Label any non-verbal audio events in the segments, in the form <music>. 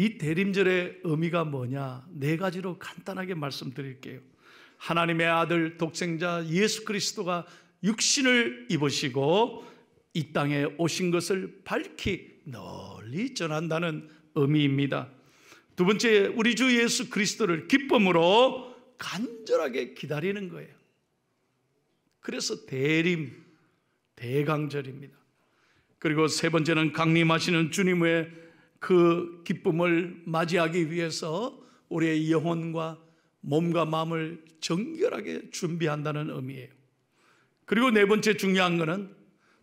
이 대림절의 의미가 뭐냐? 네 가지로 간단하게 말씀드릴게요. 하나님의 아들 독생자 예수 그리스도가 육신을 입으시고 이 땅에 오신 것을 밝히 널리 전한다는 의미입니다. 두 번째, 우리 주 예수 그리스도를 기쁨으로 간절하게 기다리는 거예요. 그래서 대림, 대강절입니다. 그리고 세 번째는 강림하시는 주님의 그 기쁨을 맞이하기 위해서 우리의 영혼과 몸과 마음을 정결하게 준비한다는 의미예요. 그리고 네 번째 중요한 것은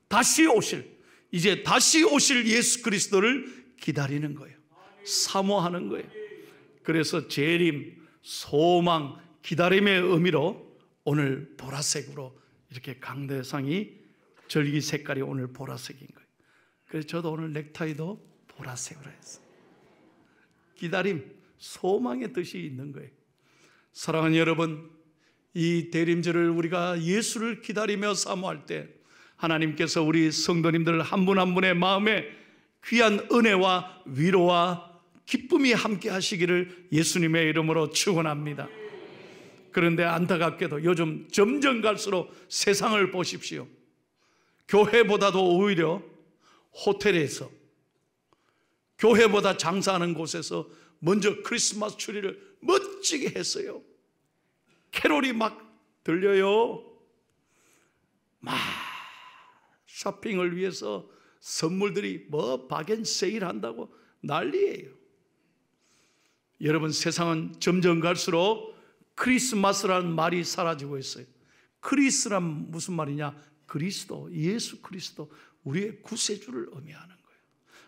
다시 오실 이제 다시 오실 예수 그리스도를 기다리는 거예요. 사모하는 거예요. 그래서 재림, 소망, 기다림의 의미로 오늘 보라색으로 이렇게 강대상이 절기 색깔이 오늘 보라색인 거예요. 그래서 저도 오늘 넥타이도 보라색으로 했어. 기다림, 소망의 뜻이 있는 거예요. 사랑하는 여러분, 이 대림절을 우리가 예수를 기다리며 사모할 때 하나님께서 우리 성도님들 한 분 한 분의 마음에 귀한 은혜와 위로와 기쁨이 함께 하시기를 예수님의 이름으로 축원합니다. 그런데 안타깝게도 요즘 점점 갈수록 세상을 보십시오. 교회보다도 오히려 호텔에서 교회보다 장사하는 곳에서 먼저 크리스마스 추리를 멋지게 했어요. 캐롤이 막 들려요. 막 쇼핑을 위해서 선물들이 뭐 박앤 세일 한다고 난리예요. 여러분 세상은 점점 갈수록 크리스마스라는 말이 사라지고 있어요. 크리스란 무슨 말이냐? 그리스도, 예수 그리스도, 우리의 구세주를 의미하는.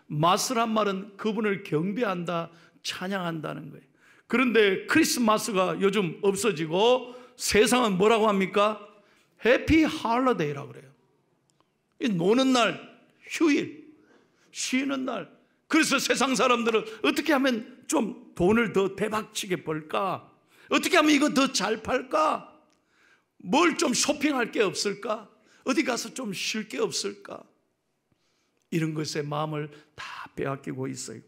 마스란 말은 그분을 경배한다, 찬양한다는 거예요. 그런데 크리스마스가 요즘 없어지고 세상은 뭐라고 합니까? 해피 할러데이라고 그래요. 노는 날, 휴일, 쉬는 날. 그래서 세상 사람들은 어떻게 하면 좀 돈을 더 대박치게 벌까? 어떻게 하면 이거 더 잘 팔까? 뭘 좀 쇼핑할 게 없을까? 어디 가서 좀 쉴 게 없을까? 이런 것에 마음을 다 빼앗기고 있어요.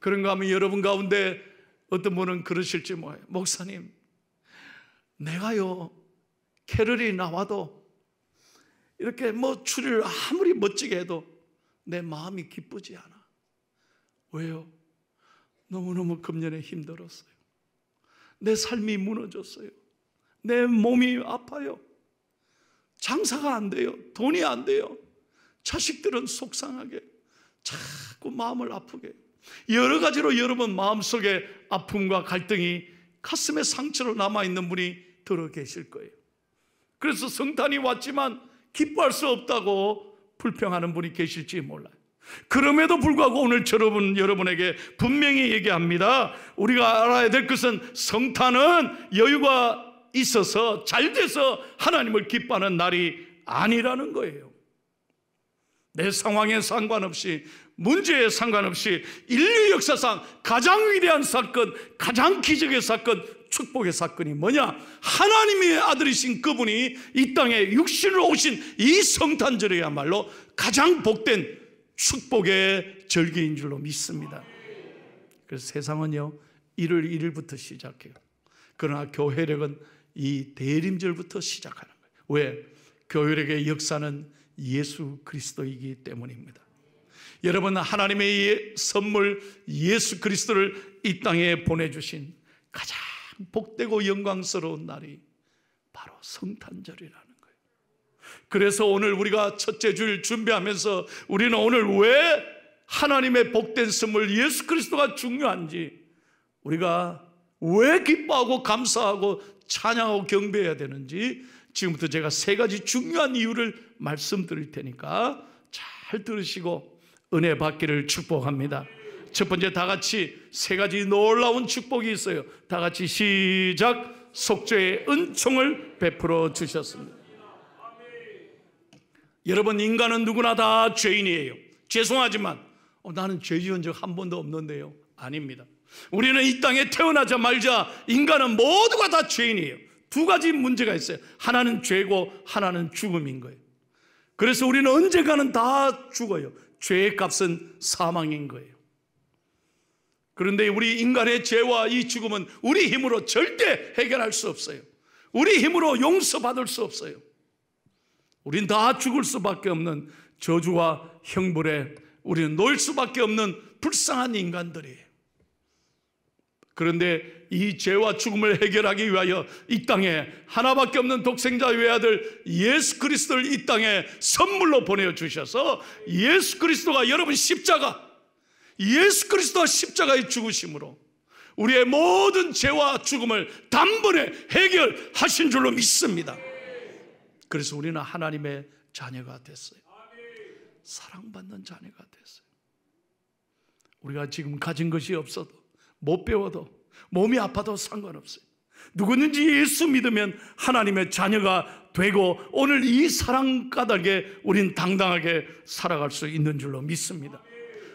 그런가 하면 여러분 가운데 어떤 분은 그러실지 몰라요. 목사님, 내가요, 캐럴이 나와도 이렇게 뭐 추리를 아무리 멋지게 해도 내 마음이 기쁘지 않아. 왜요? 너무너무 금년에 힘들었어요. 내 삶이 무너졌어요. 내 몸이 아파요. 장사가 안 돼요. 돈이 안 돼요. 자식들은 속상하게 자꾸 마음을 아프게 여러 가지로 여러분 마음속에 아픔과 갈등이 가슴에 상처로 남아있는 분이 들어 계실 거예요. 그래서 성탄이 왔지만 기뻐할 수 없다고 불평하는 분이 계실지 몰라요. 그럼에도 불구하고 오늘 여러분, 여러분에게 분명히 얘기합니다. 우리가 알아야 될 것은 성탄은 여유가 있어서 잘 돼서 하나님을 기뻐하는 날이 아니라는 거예요. 내 상황에 상관없이 문제에 상관없이 인류 역사상 가장 위대한 사건, 가장 기적의 사건, 축복의 사건이 뭐냐? 하나님의 아들이신 그분이 이 땅에 육신으로 오신 이 성탄절이야말로 가장 복된 축복의 절기인 줄로 믿습니다. 그래서 세상은요, 1월 1일부터 시작해요. 그러나 교회력은 이 대림절부터 시작하는 거예요. 왜? 교회력의 역사는 예수 그리스도이기 때문입니다. 여러분 하나님의 선물 예수 그리스도를 이 땅에 보내주신 가장 복되고 영광스러운 날이 바로 성탄절이라는 거예요. 그래서 오늘 우리가 첫째 주일 준비하면서 우리는 오늘 왜 하나님의 복된 선물 예수 그리스도가 중요한지 우리가 왜 기뻐하고 감사하고 찬양하고 경배해야 되는지 지금부터 제가 세 가지 중요한 이유를 말씀드릴 테니까 잘 들으시고 은혜 받기를 축복합니다. 첫 번째 다 같이 세 가지 놀라운 축복이 있어요. 다 같이 시작 속죄의 은총을 베풀어 주셨습니다. 여러분 인간은 누구나 다 죄인이에요. 죄송하지만 어, 나는 죄 지은 적 한 번도 없는데요. 아닙니다. 우리는 이 땅에 태어나자말자 인간은 모두가 다 죄인이에요. 두 가지 문제가 있어요. 하나는 죄고 하나는 죽음인 거예요. 그래서 우리는 언제가는다 죽어요. 죄의 값은 사망인 거예요. 그런데 우리 인간의 죄와 이 죽음은 우리 힘으로 절대 해결할 수 없어요. 우리 힘으로 용서받을 수 없어요. 우린 다 죽을 수밖에 없는 저주와 형벌에 우리는 놓일 수밖에 없는 불쌍한 인간들이에요. 그런데 이 죄와 죽음을 해결하기 위하여 이 땅에 하나밖에 없는 독생자 외아들 예수 그리스도를 이 땅에 선물로 보내주셔서 예수 그리스도가 여러분 십자가 예수 그리스도와 십자가의 죽으심으로 우리의 모든 죄와 죽음을 단번에 해결하신 줄로 믿습니다. 그래서 우리는 하나님의 자녀가 됐어요. 사랑받는 자녀가 됐어요. 우리가 지금 가진 것이 없어도 못 배워도 몸이 아파도 상관없어요. 누구든지 예수 믿으면 하나님의 자녀가 되고 오늘 이 사랑 까닭에 우린 당당하게 살아갈 수 있는 줄로 믿습니다.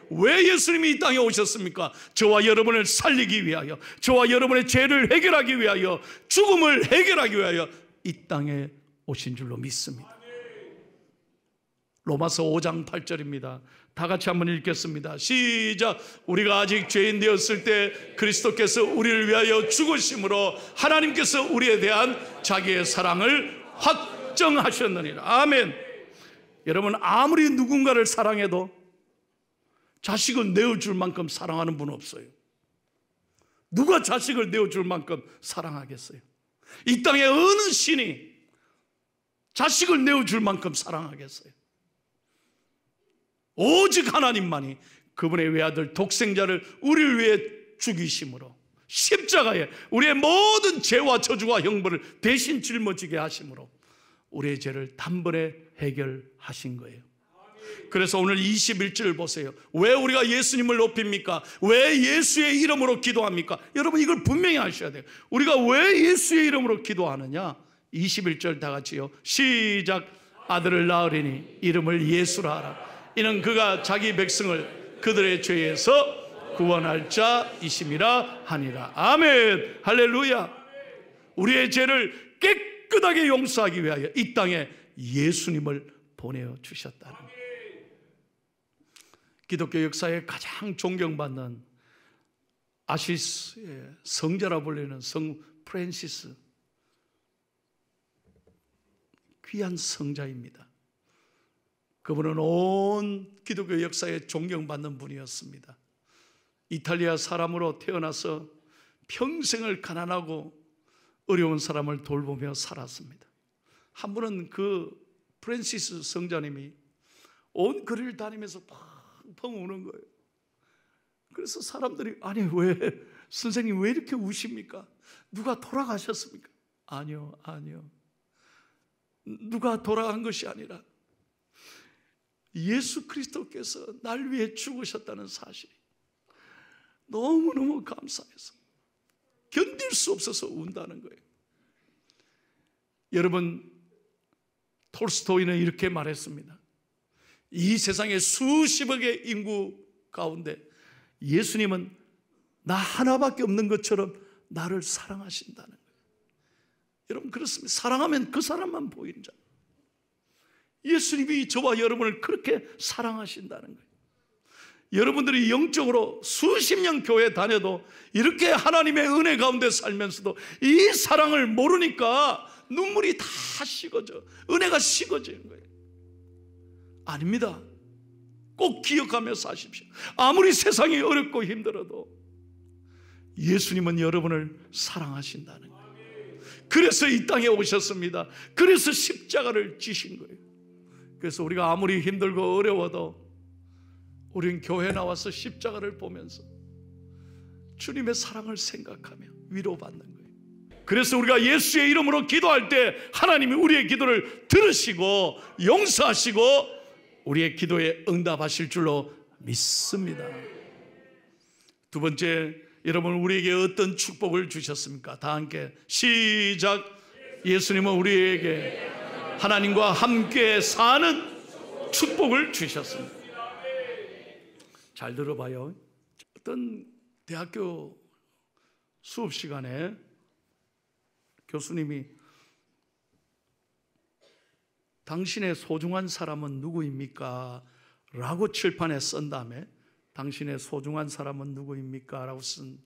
왜 예수님이 이 땅에 오셨습니까? 저와 여러분을 살리기 위하여, 저와 여러분의 죄를 해결하기 위하여, 죽음을 해결하기 위하여 이 땅에 오신 줄로 믿습니다. 로마서 5장 8절입니다. 다 같이 한번 읽겠습니다. 시작. 우리가 아직 죄인 되었을 때 그리스도께서 우리를 위하여 죽으심으로 하나님께서 우리에 대한 자기의 사랑을 확정하셨느니라. 아멘. 여러분 아무리 누군가를 사랑해도 자식을 내어줄 만큼 사랑하는 분 없어요. 누가 자식을 내어줄 만큼 사랑하겠어요? 이 땅에 어느 신이 자식을 내어줄 만큼 사랑하겠어요? 오직 하나님만이 그분의 외아들 독생자를 우리를 위해 죽이심으로 십자가에 우리의 모든 죄와 저주와 형벌을 대신 짊어지게 하심으로 우리의 죄를 단번에 해결하신 거예요. 그래서 오늘 21절을 보세요. 왜 우리가 예수님을 높입니까? 왜 예수의 이름으로 기도합니까? 여러분 이걸 분명히 아셔야 돼요. 우리가 왜 예수의 이름으로 기도하느냐? 21절 다 같이요. 시작. 아들을 낳으리니 이름을 예수라 하라. 이는 그가 자기 백성을 그들의 죄에서 구원할 자이심이라 하니라. 아멘. 할렐루야. 우리의 죄를 깨끗하게 용서하기 위하여 이 땅에 예수님을 보내어 주셨다는 기독교 역사에 가장 존경받는 아시스 성자라 불리는 성 프랜시스 귀한 성자입니다. 그분은 온 기독교 역사에 존경받는 분이었습니다. 이탈리아 사람으로 태어나서 평생을 가난하고 어려운 사람을 돌보며 살았습니다. 한 분은 그 프랜시스 성자님이 온 거리를 다니면서 펑펑 우는 거예요. 그래서 사람들이 아니 왜 선생님 왜 이렇게 우십니까? 누가 돌아가셨습니까? 아니요, 아니요. 누가 돌아간 것이 아니라 예수 그리스도께서 날 위해 죽으셨다는 사실이 너무너무 감사해서 견딜 수 없어서 운다는 거예요. 여러분, 톨스토이는 이렇게 말했습니다. 이세상에 수십억의 인구 가운데 예수님은 나 하나밖에 없는 것처럼 나를 사랑하신다는 거예요. 여러분, 그렇습니다. 사랑하면 그 사람만 보인는 자. 예수님이 저와 여러분을 그렇게 사랑하신다는 거예요. 여러분들이 영적으로 수십 년 교회 다녀도 이렇게 하나님의 은혜 가운데 살면서도 이 사랑을 모르니까 눈물이 다 식어져. 은혜가 식어지는 거예요. 아닙니다. 꼭 기억하며 사십시오. 아무리 세상이 어렵고 힘들어도 예수님은 여러분을 사랑하신다는 거예요. 그래서 이 땅에 오셨습니다. 그래서 십자가를 지신 거예요. 그래서 우리가 아무리 힘들고 어려워도 우린 교회 나와서 십자가를 보면서 주님의 사랑을 생각하며 위로받는 거예요. 그래서 우리가 예수의 이름으로 기도할 때 하나님이 우리의 기도를 들으시고 용서하시고 우리의 기도에 응답하실 줄로 믿습니다. 두 번째, 여러분 우리에게 어떤 축복을 주셨습니까? 다 함께 시작. 예수님은 우리에게 하나님과 함께 사는 축복을 주셨습니다. 잘 들어봐요. 어떤 대학교 수업 시간에 교수님이 당신의 소중한 사람은 누구입니까? 라고 칠판에 쓴 다음에 당신의 소중한 사람은 누구입니까? 라고 쓴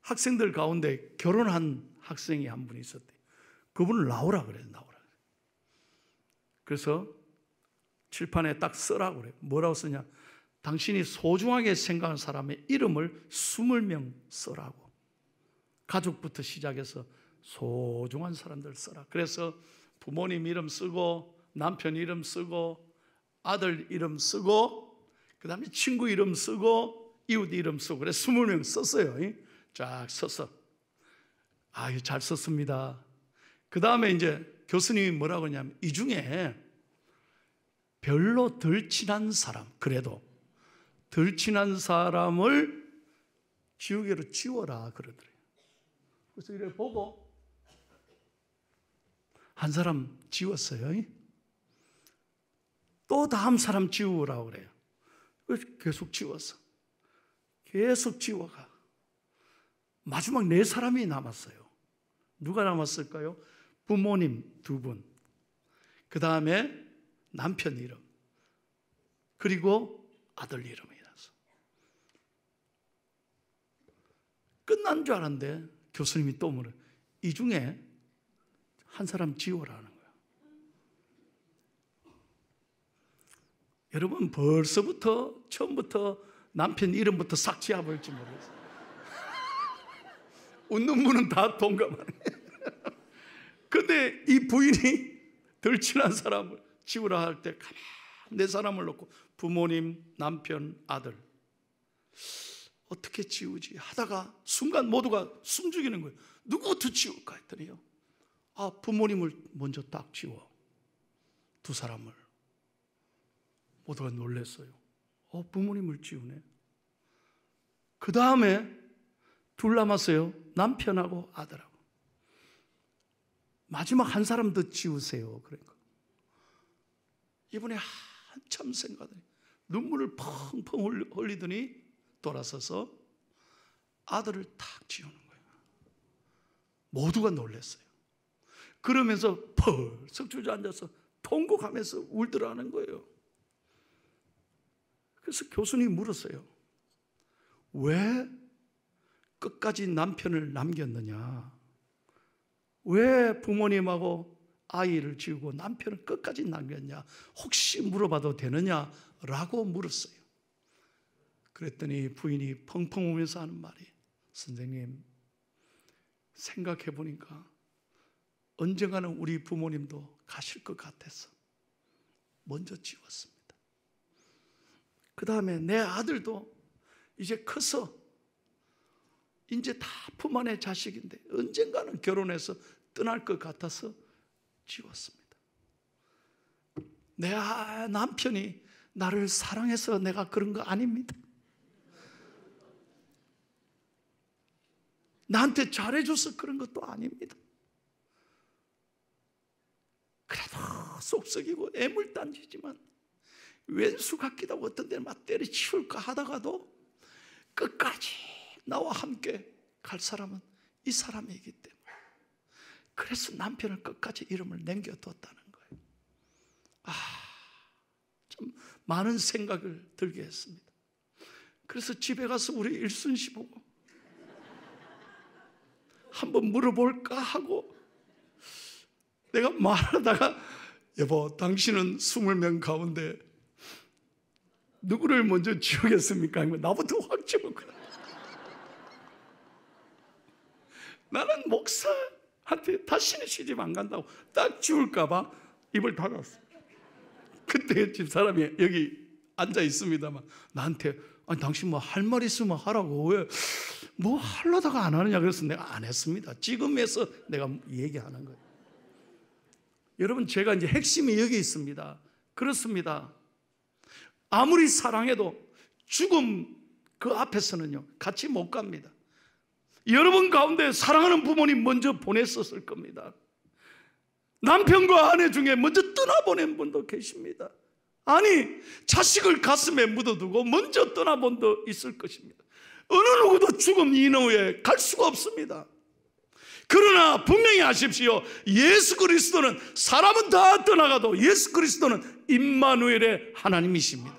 학생들 가운데 결혼한 학생이 한분있었대 그분을 나오라 그래 나오라. 그래서 칠판에 딱써라그래 뭐라고 쓰냐? 당신이 소중하게 생각하는 사람의 이름을 20명 써라고. 가족부터 시작해서 소중한 사람들 써라. 그래서 부모님 이름 쓰고 남편 이름 쓰고 아들 이름 쓰고 그다음에 친구 이름 쓰고 이웃 이름 쓰고 그래 20명 썼어요. 쫙 써서 아, 잘 썼습니다. 그다음에 이제 교수님이 뭐라고 하냐면 이 중에 별로 덜 친한 사람, 그래도 덜 친한 사람을 지우개로 치워라 그러더래요. 그래서 이래 보고 한 사람 지웠어요. 또 다음 사람 지우라고 그래요. 그래서 계속 지웠어. 계속 지워가. 마지막 네 사람이 남았어요. 누가 남았을까요? 부모님 두 분, 그 다음에 남편 이름, 그리고 아들 이름이라서. 끝난 줄 알았는데 교수님이 또물어이 중에 한 사람 지워라는 거예요. 여러분 벌써부터 처음부터 남편 이름부터 삭지해버릴지 모르겠어요. <laughs> 웃는 분은 다 동감하네요. 근데 이 부인이 <laughs> 덜 친한 사람을 지우라 할 때 가만 내 사람을 놓고 부모님, 남편, 아들 어떻게 지우지 하다가 순간 모두가 숨죽이는 거예요. 누구부터 지울까 했더니요. 아 부모님을 먼저 딱 지워 두 사람을 모두가 놀랐어요. 어 부모님을 지우네. 그 다음에 둘 남았어요. 남편하고 아들하고. 마지막 한 사람 더 지우세요. 그러니까. 이분이 한참 생각하더니 눈물을 펑펑 흘리더니 돌아서서 아들을 탁 지우는 거예요. 모두가 놀랐어요. 그러면서 벌석 주저앉아서 통곡하면서 울더라는 거예요. 그래서 교수님이 물었어요. 왜 끝까지 남편을 남겼느냐? 왜 부모님하고 아이를 지우고 남편을 끝까지 남겼냐? 혹시 물어봐도 되느냐? 라고 물었어요. 그랬더니 부인이 펑펑 우면서 하는 말이 선생님, 생각해 보니까 언젠가는 우리 부모님도 가실 것 같아서 먼저 지웠습니다. 그 다음에 내 아들도 이제 커서 이제 다 품안의 자식인데 언젠가는 결혼해서 떠날 것 같아서 지웠습니다. 내 남편이 나를 사랑해서 내가 그런 거 아닙니다. 나한테 잘해줘서 그런 것도 아닙니다. 그래도 속썩이고 애물단지지만 왼수 같기도 하고 어떤 데는 막 때려치울까 하다가도 끝까지 나와 함께 갈 사람은 이 사람이기 때문에. 그래서 남편을 끝까지 이름을 남겨뒀다는 거예요. 아, 참 많은 생각을 들게 했습니다. 그래서 집에 가서 우리 일순시 보고 한번 물어볼까 하고 내가 말하다가 여보 당신은 스물 명 가운데 누구를 먼저 지우겠습니까? 나부터 확 지울 거야. 나는 목사한테 다시는 시집 안 간다고 딱 지울까봐 입을 닫았어. 그때 집사람이 여기 앉아 있습니다만 나한테 아니 당신 뭐 할 말 있으면 하라고 왜 뭐 하려다가 안 하느냐 그래서 내가 안 했습니다. 지금에서 내가 얘기하는 거예요. 여러분 제가 이제 핵심이 여기 있습니다. 그렇습니다. 아무리 사랑해도 죽음 그 앞에서는요 같이 못 갑니다. 여러분 가운데 사랑하는 부모님 먼저 보냈었을 겁니다. 남편과 아내 중에 먼저 떠나보낸 분도 계십니다. 아니, 자식을 가슴에 묻어두고 먼저 떠나본 도 있을 것입니다. 어느 누구도 죽음 이후에 갈 수가 없습니다. 그러나 분명히 아십시오. 예수 그리스도는 사람은 다 떠나가도 예수 그리스도는 임마누엘의 하나님이십니다.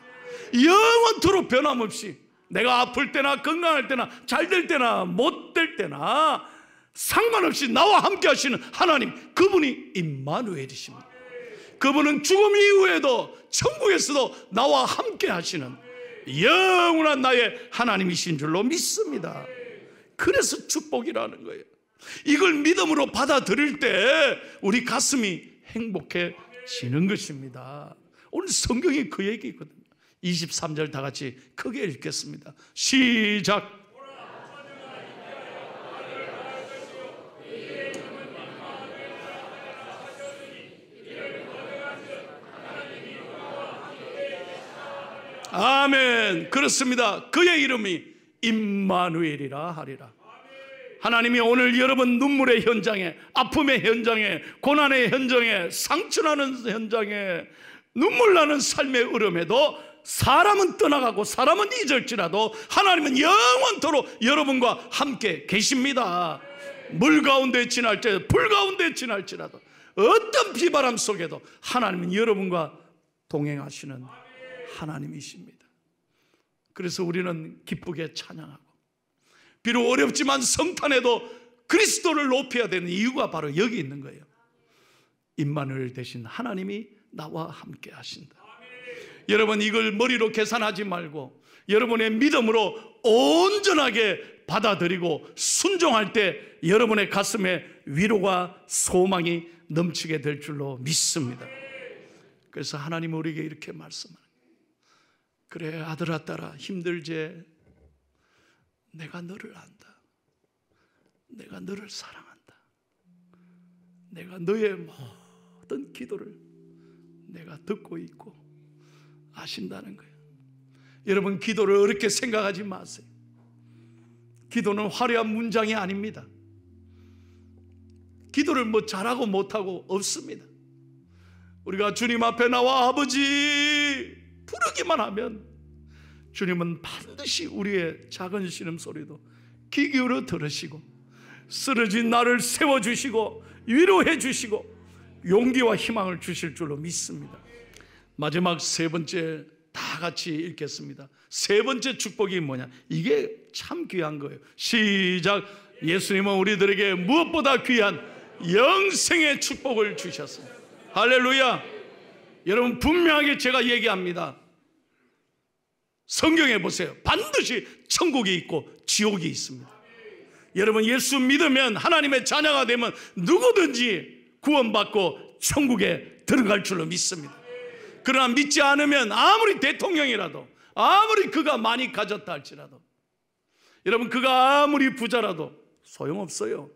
영원토록 변함없이 내가 아플 때나 건강할 때나 잘 될 때나 못 될 때나 상관없이 나와 함께 하시는 하나님 그분이 임마누엘이십니다. 그분은 죽음 이후에도 천국에서도 나와 함께 하시는 영원한 나의 하나님이신 줄로 믿습니다. 그래서 축복이라는 거예요. 이걸 믿음으로 받아들일 때 우리 가슴이 행복해지는 것입니다. 오늘 성경이 그 얘기거든. 요 23절 다 같이 크게 읽겠습니다. 시작! 아멘. 그렇습니다. 그의 이름이 임마누엘이라 하리라. 하나님이 오늘 여러분 눈물의 현장에, 아픔의 현장에, 고난의 현장에, 상처나는 현장에, 눈물 나는 삶의 울음에도 사람은 떠나가고 사람은 잊을지라도 하나님은 영원토록 여러분과 함께 계십니다. 물 가운데 지날지라도 불 가운데 지날지라도 어떤 비바람 속에도 하나님은 여러분과 동행하시는 하나님이십니다. 그래서 우리는 기쁘게 찬양하고 비록 어렵지만 성탄에도 그리스도를 높여야 되는 이유가 바로 여기 있는 거예요. 임마누 대신 하나님이 나와 함께 하신다. 여러분 이걸 머리로 계산하지 말고 여러분의 믿음으로 온전하게 받아들이고 순종할 때 여러분의 가슴에 위로가 소망이 넘치게 될 줄로 믿습니다. 그래서 하나님 우리에게 이렇게 말씀하는 그래 아들아 딸아 힘들지 내가 너를 안다. 내가 너를 사랑한다. 내가 너의 모든 기도를 내가 듣고 있고 아신다는 거예요. 여러분, 기도를 어렵게 생각하지 마세요. 기도는 화려한 문장이 아닙니다. 기도를 뭐 잘하고 못하고 없습니다. 우리가 주님 앞에 나와 아버지 부르기만 하면 주님은 반드시 우리의 작은 신음소리도 귀 기울여 들으시고 쓰러진 나를 세워주시고 위로해 주시고 용기와 희망을 주실 줄로 믿습니다. 마지막 세 번째 다 같이 읽겠습니다. 세 번째 축복이 뭐냐? 이게 참 귀한 거예요. 시작. 예수님은 우리들에게 무엇보다 귀한 영생의 축복을 주셨습니다. 할렐루야. 여러분 분명하게 제가 얘기합니다. 성경에 보세요. 반드시 천국이 있고 지옥이 있습니다. 여러분 예수 믿으면 하나님의 자녀가 되면 누구든지 구원받고 천국에 들어갈 줄로 믿습니다. 그러나 믿지 않으면 아무리 대통령이라도 아무리 그가 많이 가졌다 할지라도 여러분 그가 아무리 부자라도 소용없어요.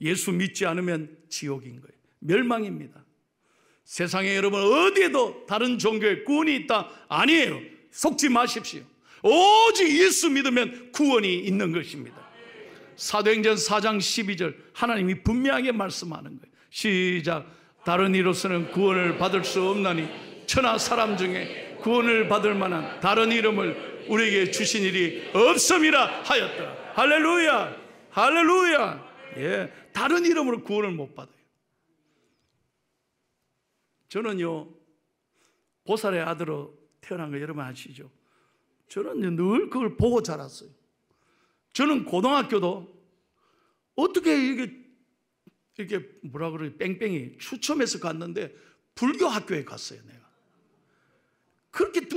예수 믿지 않으면 지옥인 거예요. 멸망입니다. 세상에 여러분 어디에도 다른 종교의 구원이 있다 아니에요. 속지 마십시오. 오직 예수 믿으면 구원이 있는 것입니다. 사도행전 4장 12절 하나님이 분명하게 말씀하는 거예요. 시작 다른 이로서는 구원을 받을 수 없나니 천하 사람 중에 구원을 받을 만한 다른 이름을 우리에게 주신 일이 없음이라 하였더 할렐루야! 할렐루야! 예. 다른 이름으로 구원을 못 받아요. 저는요, 보살의 아들로 태어난 거 여러분 아시죠? 저는 늘 그걸 보고 자랐어요. 저는 고등학교도 어떻게 이게 이게 뭐라 그러지 뺑뺑이 추첨해서 갔는데 불교 학교에 갔어요. 내가.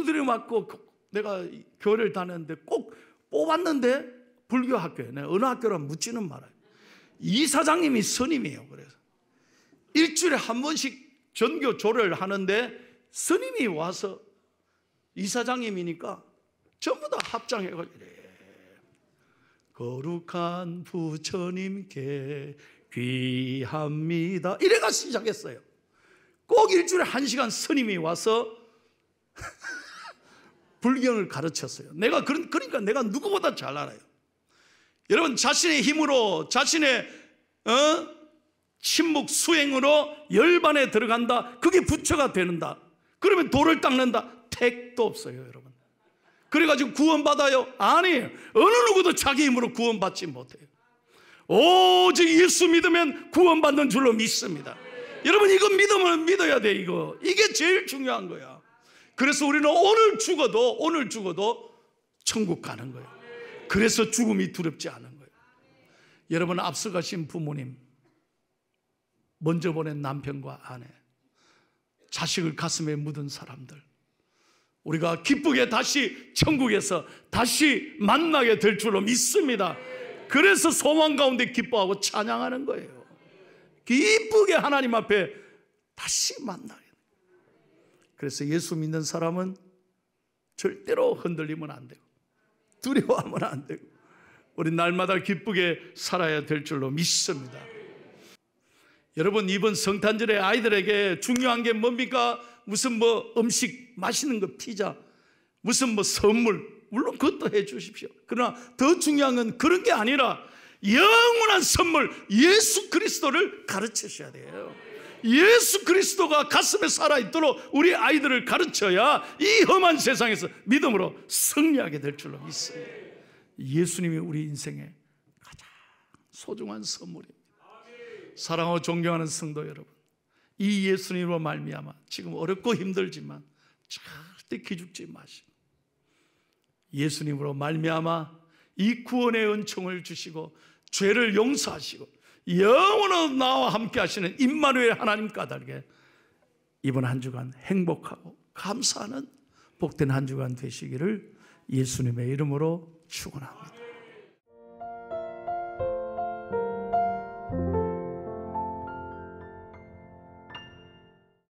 두드려 맞고 내가 교회를 다녔는데 꼭 뽑았는데 불교 학교에 내가 어느 학교라 묻지는 말아요. 이사장님이 스님이에요. 그래서 일주일에 한 번씩 전교 조를 하는데 스님이 와서 이사장님이니까 전부 다합장해가 이래. 거룩한 부처님께 귀합니다. 이래가 시작했어요. 꼭 일주일에 한 시간 스님이 와서 <laughs> 불경을 가르쳤어요. 내가 그런 그러니까 내가 누구보다 잘 알아요. 여러분 자신의 힘으로 자신의 어? 침묵 수행으로 열반에 들어간다. 그게 부처가 되는다. 그러면 돌을 닦는다. 택도 없어요, 여러분. 그래가지고 구원받아요? 아니에요. 어느 누구도 자기 힘으로 구원받지 못해요. 오직 예수 믿으면 구원받는 줄로 믿습니다. 여러분, 이거 믿음을 믿어야 돼, 이거. 이게 제일 중요한 거야. 그래서 우리는 오늘 죽어도 오늘 죽어도 천국 가는 거예요. 그래서 죽음이 두렵지 않은 거예요. 여러분 앞서가신 부모님 먼저 보낸 남편과 아내 자식을 가슴에 묻은 사람들 우리가 기쁘게 다시 천국에서 다시 만나게 될 줄로 믿습니다. 그래서 소망 가운데 기뻐하고 찬양하는 거예요. 기쁘게 하나님 앞에 다시 만나요. 그래서 예수 믿는 사람은 절대로 흔들리면 안 되고 두려워하면 안 되고 우리 날마다 기쁘게 살아야 될 줄로 믿습니다. 여러분 이번 성탄절에 아이들에게 중요한 게 뭡니까? 무슨 뭐 음식 맛있는 거 피자 무슨 뭐 선물 물론 그것도 해 주십시오. 그러나 더 중요한 건 그런 게 아니라 영원한 선물 예수 그리스도를 가르치셔야 돼요. 예수 그리스도가 가슴에 살아있도록 우리 아이들을 가르쳐야 이 험한 세상에서 믿음으로 승리하게 될 줄로 믿습니다. 예수님이 우리 인생의 가장 소중한 선물입니다. 사랑하고 존경하는 성도 여러분, 이 예수님으로 말미암아 지금 어렵고 힘들지만 절대 기죽지 마시고 예수님으로 말미암아 이 구원의 은총을 주시고 죄를 용서하시고 영원한 나와 함께 하시는 임마누엘 하나님 까닭에 이번 한 주간 행복하고 감사하는 복된 한 주간 되시기를 예수님의 이름으로 축원합니다.